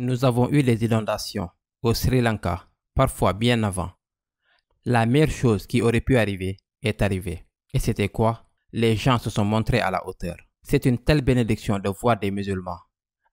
nous avons eu les inondations au Sri Lanka, parfois bien avant. La meilleure chose qui aurait pu arriver est arrivée. Et c'était quoi Les gens se sont montrés à la hauteur. C'est une telle bénédiction de voir des musulmans.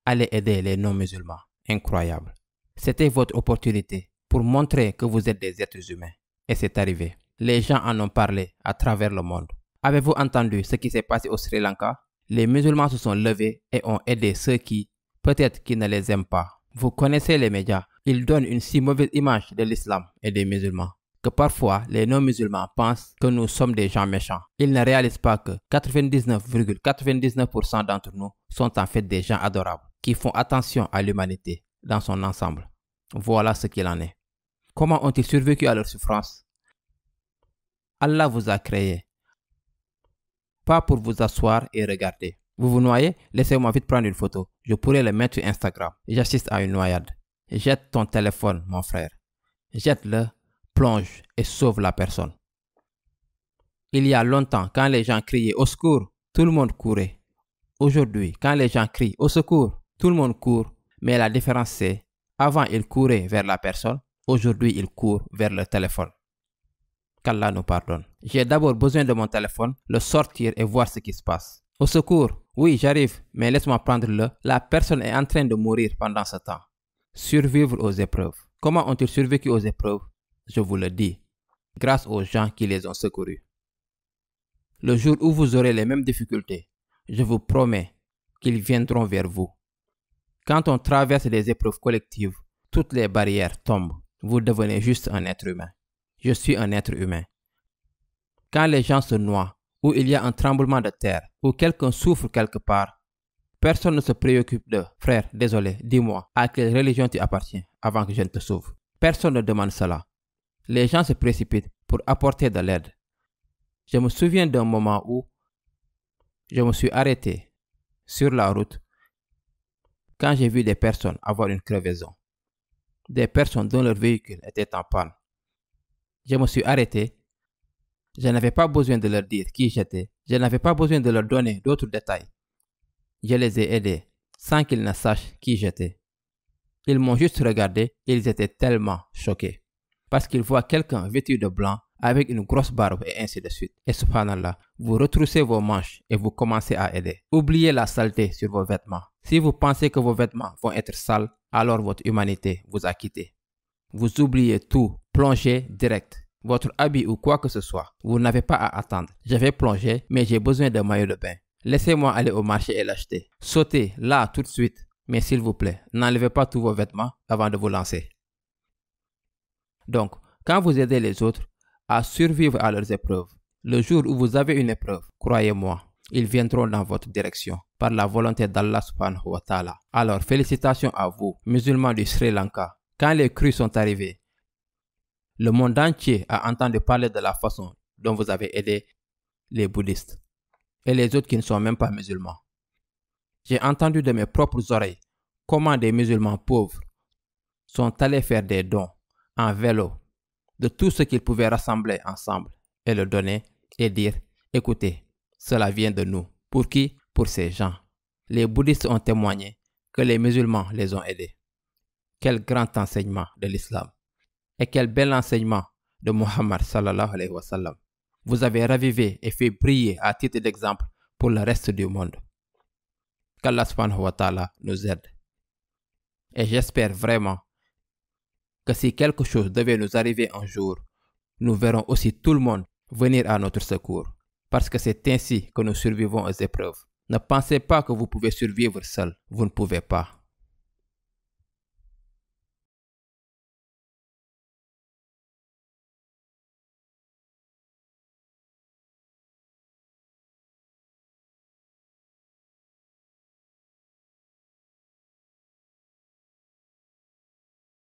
aller aider les non-musulmans. Incroyable. C'était votre opportunité pour montrer que vous êtes des êtres humains. Et c'est arrivé. Les gens en ont parlé à travers le monde. Avez-vous entendu ce qui s'est passé au Sri Lanka Les musulmans se sont levés et ont aidé ceux qui, peut-être qui ne les aiment pas, vous connaissez les médias. Ils donnent une si mauvaise image de l'islam et des musulmans que parfois les non-musulmans pensent que nous sommes des gens méchants. Ils ne réalisent pas que 99,99% d'entre nous sont en fait des gens adorables, qui font attention à l'humanité dans son ensemble. Voilà ce qu'il en est. Comment ont-ils survécu à leur souffrance Allah vous a créé, pas pour vous asseoir et regarder. Vous vous noyez Laissez-moi vite prendre une photo. Je pourrais le mettre sur Instagram. J'assiste à une noyade. Jette ton téléphone, mon frère. Jette-le, plonge et sauve la personne. Il y a longtemps, quand les gens criaient au secours, tout le monde courait. Aujourd'hui, quand les gens crient au secours, tout le monde court. Mais la différence c'est, avant ils couraient vers la personne, aujourd'hui ils courent vers le téléphone. Qu'Allah nous pardonne. J'ai d'abord besoin de mon téléphone, le sortir et voir ce qui se passe. Au secours, oui, j'arrive, mais laisse-moi prendre le. La personne est en train de mourir pendant ce temps. Survivre aux épreuves. Comment ont-ils survécu aux épreuves Je vous le dis, grâce aux gens qui les ont secourus. Le jour où vous aurez les mêmes difficultés, je vous promets qu'ils viendront vers vous. Quand on traverse les épreuves collectives, toutes les barrières tombent. Vous devenez juste un être humain. Je suis un être humain. Quand les gens se noient, où il y a un tremblement de terre, où quelqu'un souffre quelque part. Personne ne se préoccupe de Frère, désolé, dis-moi, à quelle religion tu appartiens avant que je ne te sauve. Personne ne demande cela. Les gens se précipitent pour apporter de l'aide. Je me souviens d'un moment où je me suis arrêté sur la route quand j'ai vu des personnes avoir une crevaison. Des personnes dont leur véhicule était en panne. Je me suis arrêté je n'avais pas besoin de leur dire qui j'étais. Je n'avais pas besoin de leur donner d'autres détails. Je les ai aidés sans qu'ils ne sachent qui j'étais. Ils m'ont juste regardé et ils étaient tellement choqués. Parce qu'ils voient quelqu'un vêtu de blanc avec une grosse barbe et ainsi de suite. Et subhanallah, vous retroussez vos manches et vous commencez à aider. Oubliez la saleté sur vos vêtements. Si vous pensez que vos vêtements vont être sales, alors votre humanité vous a quitté. Vous oubliez tout, plongez direct votre habit ou quoi que ce soit. Vous n'avez pas à attendre. Je vais plonger, mais j'ai besoin d'un maillot de bain. Laissez-moi aller au marché et l'acheter. Sautez là tout de suite, mais s'il vous plaît, n'enlevez pas tous vos vêtements avant de vous lancer. Donc, quand vous aidez les autres à survivre à leurs épreuves, le jour où vous avez une épreuve, croyez-moi, ils viendront dans votre direction par la volonté d'Allah subhanahu wa ta'ala. Alors, félicitations à vous, musulmans du Sri Lanka. Quand les crues sont arrivées, le monde entier a entendu parler de la façon dont vous avez aidé les bouddhistes et les autres qui ne sont même pas musulmans. J'ai entendu de mes propres oreilles comment des musulmans pauvres sont allés faire des dons en vélo de tout ce qu'ils pouvaient rassembler ensemble et le donner et dire, écoutez, cela vient de nous. Pour qui Pour ces gens. Les bouddhistes ont témoigné que les musulmans les ont aidés. Quel grand enseignement de l'islam. Et quel bel enseignement de Muhammad sallallahu alayhi wa sallam. Vous avez ravivé et fait briller à titre d'exemple pour le reste du monde. Qu'Allah subhanahu nous aide. Et j'espère vraiment que si quelque chose devait nous arriver un jour, nous verrons aussi tout le monde venir à notre secours. Parce que c'est ainsi que nous survivons aux épreuves. Ne pensez pas que vous pouvez survivre seul. Vous ne pouvez pas.